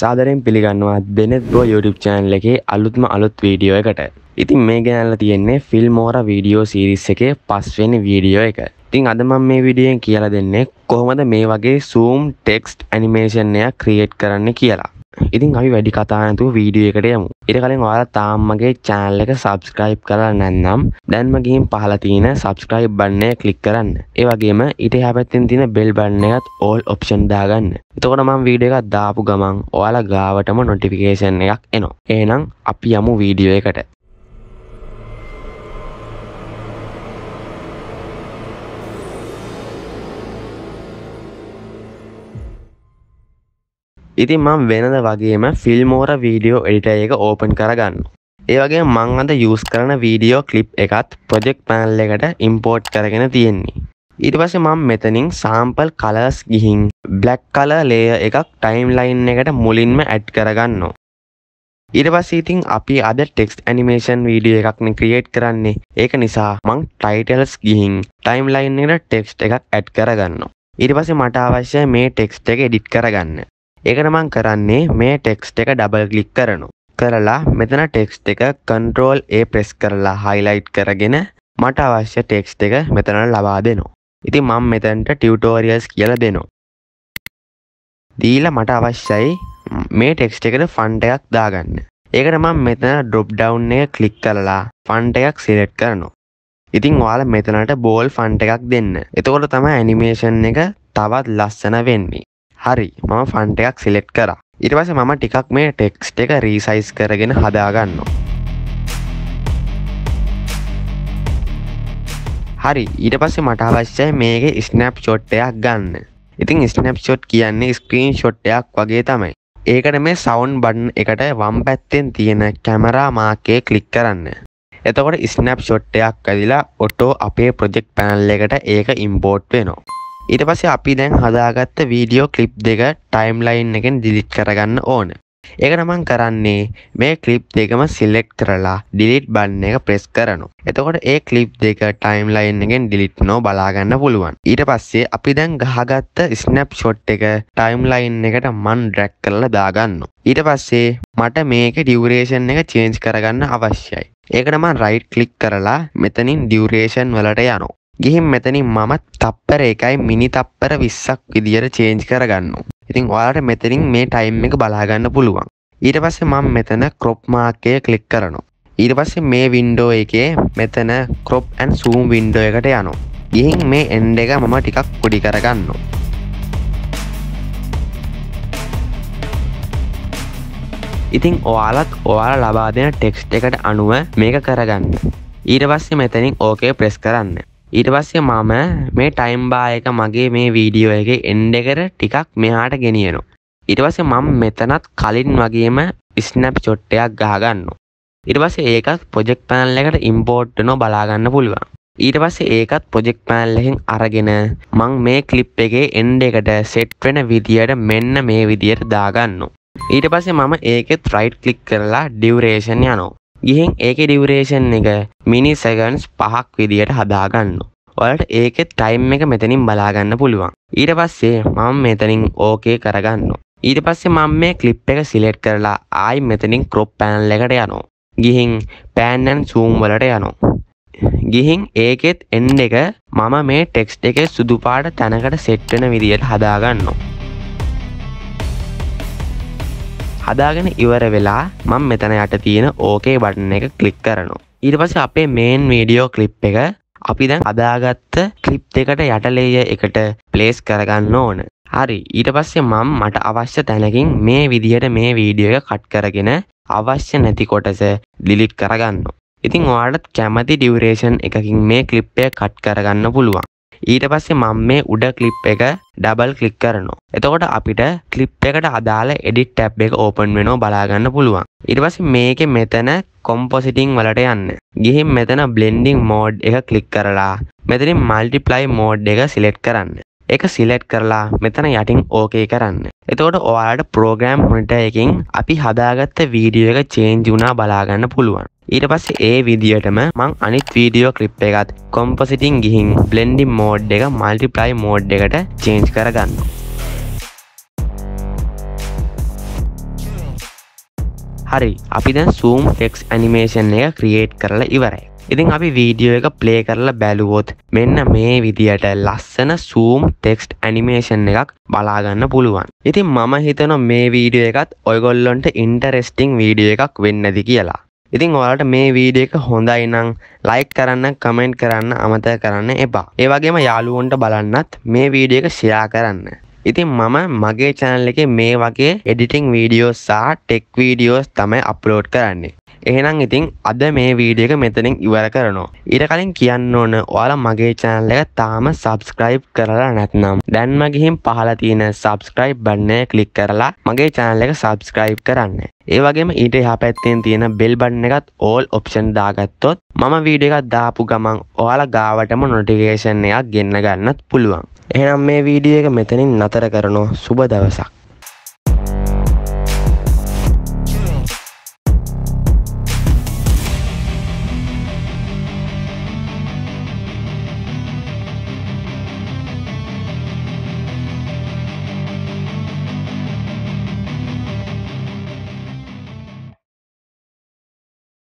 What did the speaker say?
සාදරයෙන් පිළිගන්නවා දෙනෙත්ව YouTube චෑනල් එකේ අලුත්ම අලුත් වීඩියෝ එකට. ඉතින් මේ ගෙනල්ල තියෙන්නේ ෆිල්මෝර වීඩියෝ සීරිස් එකේ පස්වෙනි වීඩියෝ එක. ඉතින් අද මම මේ වීඩියෙන් කියලා දෙන්නේ කොහොමද මේ වගේ සූම් ටෙක්ස්ට් ඇනිමේෂන් එකක් ක්‍රියේට් කරන්න කියලා. ඉතින් අපි වැඩි කතානතු වීඩිය එකට යමු ඉට කලින් වාල තාම්මගේ චෑන්ල එක සබස්ක්‍රයිබ් කරන්න නම් දැන්මගේම් පහලතින සබස්ක්‍රයිබ් බන්නය කලික් කරන්න ඒවගේම ඉට හැපැත්තෙන් තින බෙල් බන්නයත් ඕල් ඔප්ෂන් දාගන්න තකොට මං වීඩිය එකක් දාපු ගමන් ඔයාලා ගාවටම නොටිෆිකේෂන් එකක් එනවා ඒනම් අපි යමු වීඩියෝ එකට ඉතින් මං වෙනද වගේම ෆිල්මෝර වීඩියෝ එඩිට එක ඕපන් කරගන්න ඒවගේ මං අද යස් කරන වීඩියෝ කලිප් එකත් ප්‍රජෙක්් පැනල්ල එකට ඉම්පෝට් කරගෙන තියෙන්නේ ඉටවස මං මෙතනින් සාම්පල් කලස් ගිහින් බ්ලක් කල ලේය එකක් ටයිම් ලයින් එකට මුලින්ම ඇඩ් කරගන්නවා ඉට පස්සීතින් අපි අද ටෙක්ස් ඇනිමේෂන් වීඩිය එකක්න ක්‍රියේට් කරන්නේ ඒක නිසා මං ටයිටල්ස් ගිහින් ටයිම් ලයින් එකට ටෙක්ස්් එකක් ඇඩ් කරගන්න ඉරිපස මට අවශ්‍ය මේ ටෙක්ස්් එක එඩිට් කරගන්න ඒකට මං කරන්නේ මේ ටෙක්ස්ට එක ඩබල් ගලික් කරනු. කරලා මෙතන ටෙක්ස්ට එක කන්ට්‍රෝල් ඒ ප්‍රෙස් කරලා හයිලයිට් කරගෙන මට අවශ්‍ය ටෙක්ස්ට එක මෙතන ලබා දෙනවා. ඉති මං මෙතැන්ට ටියවටෝරියස් කියල දෙනවා. දීල මට අවශ්‍යයි මේ ටෙක්ස්ට එකට ෆන්ට එකක් දාගන්න. ඒකට මං මෙතන ඩොප් ඩවන්් එක කලික් කරලා ෆන්ට එකක් සිලෙට් කරනවා. ඉතිං වාල මෙතනට බෝල් ෆන්ට එකක් දෙන්න එතකොට තම ඇනිමේෂන් එක තවත් ලස්සන වෙන්නේ. හරි මම ෆන්ට එකක් සිලෙට් කර ඉරිවස මම ටිකක් මේ ටෙක්ස්ට එක රීසයිස් කරගෙන හදාගන්න හරි ඊට පස්සේ මට අවශ්‍යයි මේක ස්නැප් චොට්ටයක් ගන්න ඉතින් ස්නැප් චොට් කියන්නේ ස්ක්‍රීන් ෂොට්ටයක් වගේ තමයි ඒකට මේ සවුන් බන් එකට වම් පැත්තෙන් තියෙන කැමරා මාකේ කලික් කරන්න එතකොට ස්නැප් ෂොට්ටයක් ඇදිලා ඔටෝ අපේ ප්‍රජෙක්් පැනල්ල එකට ඒක ඉම්පෝට් වෙනවා ඊට පස්සේ අපි දැන් හදාගත්ත වීඩියෝ කලිප් දෙක ටයිම්ලයින් එකෙන් ඩිලිට් කරගන්න ඕන ඒක නමන් කරන්නේ මේ කලිප් දෙකම සිල්ලෙක් කරලා ඩිලිට් බන්න එක ප්‍රෙස් කරනු එතකොට ඒ කලිප් දෙක ටයිම්ලයින් එකෙන් ඩිලිට් නෝ බලාගන්න පුළුවන් ඊට පස්සේ අපි දැන් ගහගත්ත ස්නප් ෂොට් එක ටයිම්ලයින් එකට මන් ඩ්‍රැක් කරලා දාගන්න ඊට පස්සේ මට මේක ඩියවරේෂන් එක චේන්ජ් කරගන්න අවශ්‍යයි ඒකට මම රයිට් ක්ලික් කරලා මෙතනින් ඩියුරේෂන් වලට යනවා. ගිහින් මෙතනින් මම තප්පර එකයි මිනි තප්පර විස්සක් විදිහට චේන්ජ් කරගන්න ඉතින් ඔයාලට මෙතනින් මේ ටයිම් එක බලාගන්න පුළුවන් ඊට පස්සේ මම මෙතන ක්‍රොප් මාර්කය කලික් කරනවා ඊට පස්සේ මේ වින්ඩෝ එකේ මෙතන ක්‍රොප් ඇන් සූම් වින්ඩෝ එකට යනවා ගිහින් මේ එන්ඩ එක මම ටිකක් කොඩි කරගන්නවා ඉතින් ඔයාලත් ඔයාල ලබා දෙන ටෙක්ස්් එකට අනුව මේක කරගන්න ඊට පස්සේ මෙතනින් ඕකේ ප්‍රෙස් කරන්න ඊට පස්සේ මම මේ ටයිම් බායක මගේ මේ වීඩියෝ එක එන්ඩ එකට ටිකක් මෙහාට ගෙනියනවා. ඊට පස්සේ මම මෙතනත් කලින් වගේම ස්නැප් චොට්ටයක් ගහගන්න. ඊට පස්සේ ඒකත් පොජෙක් පැනල් එකට ඉම්පෝට්ටනෝ බලාගන්න පුළුවන්. ඊට පස්සේ ඒකත් පොජෙක් පැනල්ලෙහින් අරගෙන මං මේ කලිප් එකේ එන්ඩ එකට සෙට් වෙන විදියට මෙන්න මේ විදියට දාගන්න. ඊට පස්සේ මම ඒකෙත් රයිට් කලික් කරලා ඩිවරේෂන් යනෝ ගිහින් ඒකෙ ඩිවරේෂන් එක මිනි සැගන්ස් පහක් විදියට හදාගන්න ඔලට ඒකෙත් ටයිම් එක මෙතනින් බලාගන්න පුළුවන් ඊට පස්සේ මම මෙතනින් ඕකේ කරගන්න ඊට පස්සේ මම මේ කලිප් එක සිලෙට් කරලා ආයි මෙතනින් ක්‍රොප් පෑන්ල් එකට යනෝ ගිහින් පෑන්නන් සූම් වලට යනෝ ගිහින් ඒකෙත් එන්ඩ එක මම මේ ටෙක්ස්් එක සුදුපාට තැනකට සෙට්ටන විදියට හදාගන්නවා හදාගෙන ඉවර වෙලා මං මෙතන යට තියෙන ඕකේ බටන එක කලික් කරනවා. ඊට පස අපේ මේන් වීඩියෝ කලිප් එක අපි දැන් අදාගත්ත කලිප් දෙකට යටලේය එකට ප්ලේස් කරගන්න ඕන. හරි ඊට පස්සේ මම මට අවශ්‍ය තැනකින් මේ විදිහට මේ වීඩියෝ එක කට් කරගෙන අවශ්‍ය නැති කොටස ඩිලිට් කරගන්න. ඉතින් ඔයාලට කැමති ඩියුරේෂන් එකකින් මේ කලිප්පය කට් කරගන්න පුළුවන්. ඊට පස්සේ මම මේ උඩ ක්ලිප් එක ඩබල් ක්ලික් කරනවා. එතකොට අපිට ක්ලිප් එකට අදාළ එඩිට් ටැබ් එක ඕපන් වෙනවා බලාගන්න පුළුවන්. ඊට පස්සේ මේකේ මෙතන කොම්පොසිටිං වලට යන්න. ගිහින් මෙතන බ්ලෙන්ඩිං මෝඩ් එක ක්ලික් කරලා මෙතනින් මල්ටිප්ලයි මෝඩ් එක සිලෙක්ට් කරන්න. එක සිලෙට් කරලා මෙතන යටින් ඕකේ කරන්න. එතකොට ඔයාට ප්‍රෝග්‍රෑම් හොනට එකින් අපි හදාගත්ත වීඩියෝ එක චේන්ජ් වුණා බලාගන්න පුළුවන්. ඊට පස්සේ ඒ විදිහටම මං අනිත් වීඩියෝ ක්ලිප් එකත් කොම්පසිටිං ගිහින් බ්ලෙන්ඩි මෝඩ් එක මල්ටිප්ලයි මෝඩ් එකට චේන්ජ් කරගන්න හරි අපි දැන් සූම් ටෙක්ස් ඇනිමේෂන් එක ක්‍රියේට් කරලා ඉවරයි ඉතින් අපි වීඩියෝ එක ප්ලේ කරලා බැලුවොත් මෙන්න මේ විදියට ලස්සන සූම් ටෙක්ස්ට් ඇනිමේෂන් එකක් බලාගන්න පුළුවන් ඉතින් මම හිතන මේ වීඩියෝ එකත් ඔයගොල්ලොන්ට ඉන්ටරෙස්ටිං වීඩියෝ එකක් වෙන්නදි කියලා ඉතින් ඔයාලට මේ වීඩියෝ එක හොඳයි නම් ලයික් කරන්න කමෙන්ට් කරන්න අමතක කරන්න එපා. ඒ වගේම යාළුවන්ට බලන්නත් මේ වීඩියෝ එක ෂෙයා කරන්න. ඉතින් මම මගේ channel එකේ මේ වගේ editing videos සහ tech videos තමයි upload කරන්නේ. එහෙනම් ඉතින් අද මේ වීඩියක මෙතනින් ඉවර කරනවා. ඊට කලින් කියන්න ඕන ඔයාලා මගේ channel එක තාම subscribe කරලා නැත්නම් දැන්ම ගිහින් පහලා තියෙන subscribe button එක click කරලා මගේ channel එක subscribe කරන්න. ඒ වගේම ඊට එහා පැත්තෙන් තියෙන bell button එකත් all option දාගත්තොත් මම වීඩියෝ එකක් දාපු ගමන් ඔයාලා ගාවටම notification එකක් ගෙන්න ගන්නත් පුළුවන්. එහෙනම් මේ වීඩියෝ එක මෙතනින් නතර කරනවා. සුබ දවසක්.